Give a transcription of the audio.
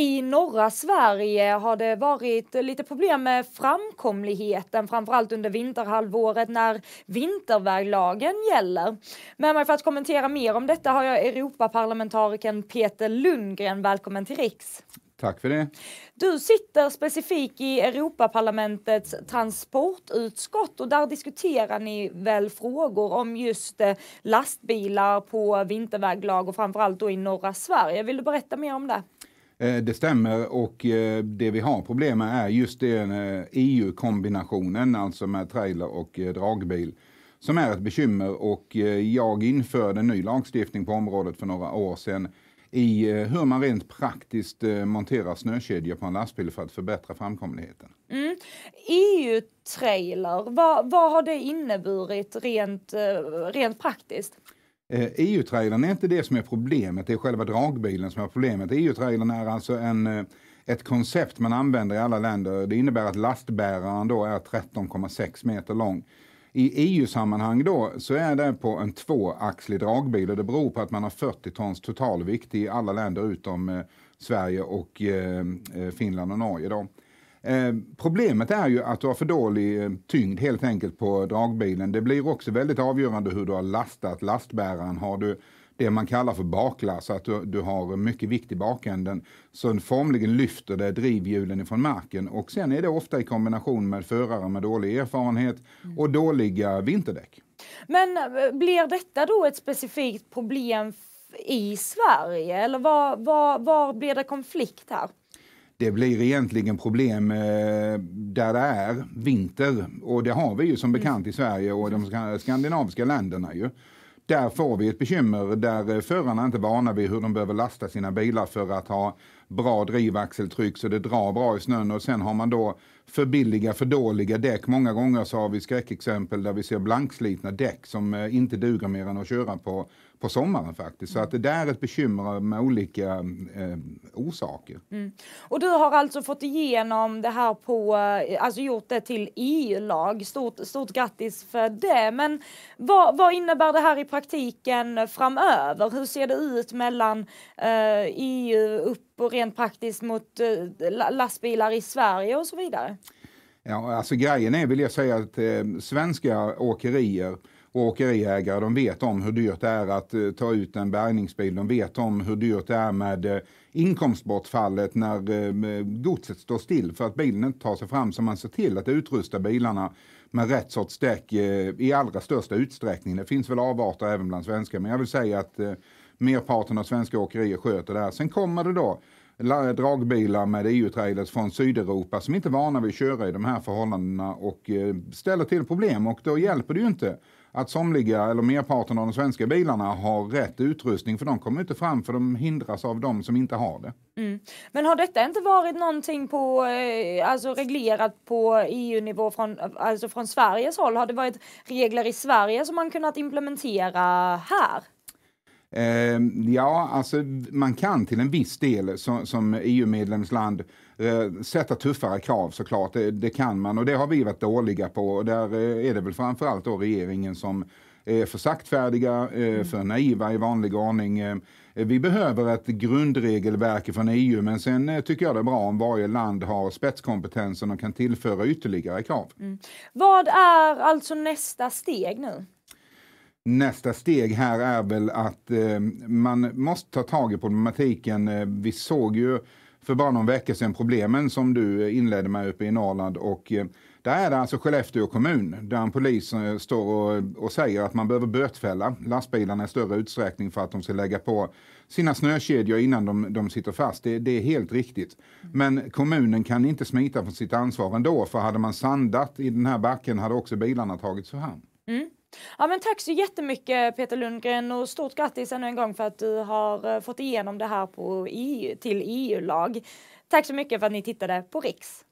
I norra Sverige har det varit lite problem med framkomligheten, framförallt under vinterhalvåret när vinterväglagen gäller. Med mig för att kommentera mer om detta har jag Europaparlamentarikern Peter Lundgren. Välkommen till Riks. Tack för det. Du sitter specifikt i Europaparlamentets transportutskott och där diskuterar ni väl frågor om just eh, lastbilar på vinterväglag och framförallt då i norra Sverige. Vill du berätta mer om det? Eh, det stämmer och eh, det vi har problem med är just den EU-kombinationen, eh, e alltså med trailer och dragbil, som är ett bekymmer och jag införde en ny lagstiftning på området för några år sedan i hur man rent praktiskt monterar snökedjor på en lastbil för att förbättra framkomligheten. Mm. EU-trailer, vad, vad har det inneburit rent, rent praktiskt? EU-trailern eh, e är inte det som är problemet, det är själva dragbilen som är problemet. EU-trailern är alltså en, eh, ett koncept man använder i alla länder. Det innebär att lastbäraren då är 13,6 meter lång. I EU-sammanhang då så är det på en tvåaxlig dragbil och det beror på att man har 40 tons totalvikt i alla länder utom eh, Sverige och Finland och Norge. Då. Eh, problemet är ju att du har för dålig eh, tyngd helt enkelt på dragbilen. Det blir också väldigt avgörande hur du har lastat lastbäraren. Har du det man kallar för baklass, att du, du, har mycket vikt i bakänden Så formligen lyfter det drivhjulen ifrån marken. Och sen är det ofta i kombination med förare med dålig erfarenhet mm. och dåliga vinterdäck. Men eh, blir detta då ett specifikt problem i Sverige eller var, var, var blir det konflikt här? det blir egentligen problem eh, där det är vinter. Och det har vi ju som mm. bekant i Sverige och de skandinaviska länderna ju. Där får vi ett bekymmer där eh, förarna inte är vana vid hur de behöver lasta sina bilar för att ha bra drivaxeltryck så det drar bra i snön och sen har man då för billiga, för dåliga däck. Många gånger så har vi skräckexempel där vi ser blankslitna däck som eh, inte duger mer än att köra på, på sommaren faktiskt. Så att det där är ett bekymmer med olika eh, orsaker. Mm. Och du har alltså fått igenom det här på, eh, alltså gjort det till EU-lag. Stort, stort grattis för det. Men vad, vad, innebär det här i praktiken framöver? Hur ser det ut mellan eh, EU upp och rent praktiskt mot eh, lastbilar i Sverige och så vidare? Ja, alltså grejen är, vill jag säga, att eh, svenska åkerier och åkeriägare, de vet om hur dyrt det är att eh, ta ut en bärgningsbil. De vet om hur dyrt det är med eh, inkomstbortfallet när eh, godset står still för att bilen inte tar sig fram. Så man ser till att utrusta bilarna med rätt sorts däck eh, i allra största utsträckning. Det finns väl avarter även bland svenskar, men jag vill säga att merparten av svenska åkerier sköter det här. Sen kommer det då dragbilar med EU-trailers från Sydeuropa som inte är vana vid att köra i de här förhållandena och eh, ställer till problem. Och då hjälper det ju inte att somliga, eller merparten av de svenska bilarna har rätt utrustning för de kommer inte fram för de hindras av de som inte har det. Mm. Men har detta inte varit någonting på, eh, alltså reglerat på EU-nivå från, alltså från Sveriges håll? Har det varit regler i Sverige som man kunnat implementera här? Eh, ja, alltså man kan till en viss del som, som EU-medlemsland eh, sätta tuffare krav såklart. Det, det, kan man och det har vi varit dåliga på och där eh, är det väl framförallt då regeringen som är för saktfärdiga, eh, mm. för naiva i vanlig ordning. Eh, vi behöver ett grundregelverk från EU men sen eh, tycker jag det är bra om varje land har spetskompetensen och kan tillföra ytterligare krav. Mm. Vad är alltså nästa steg nu? Nästa steg här är väl att eh, man måste ta tag i problematiken. Eh, vi såg ju för bara någon vecka sedan problemen som du inledde med uppe i Norrland. Och, eh, där är det alltså Skellefteå kommun där en polis står och, och, säger att man behöver bötfälla lastbilarna i större utsträckning för att de ska lägga på sina snökedjor innan de, de sitter fast. Det, det är helt riktigt. Men kommunen kan inte smita från sitt ansvar ändå för hade man sandat i den här backen hade också bilarna tagits fram. Mm. Ja, men tack så jättemycket Peter Lundgren och stort grattis ännu en gång för att du har eh, fått igenom det här på EU, till EU-lag. Tack så mycket för att ni tittade på Riks.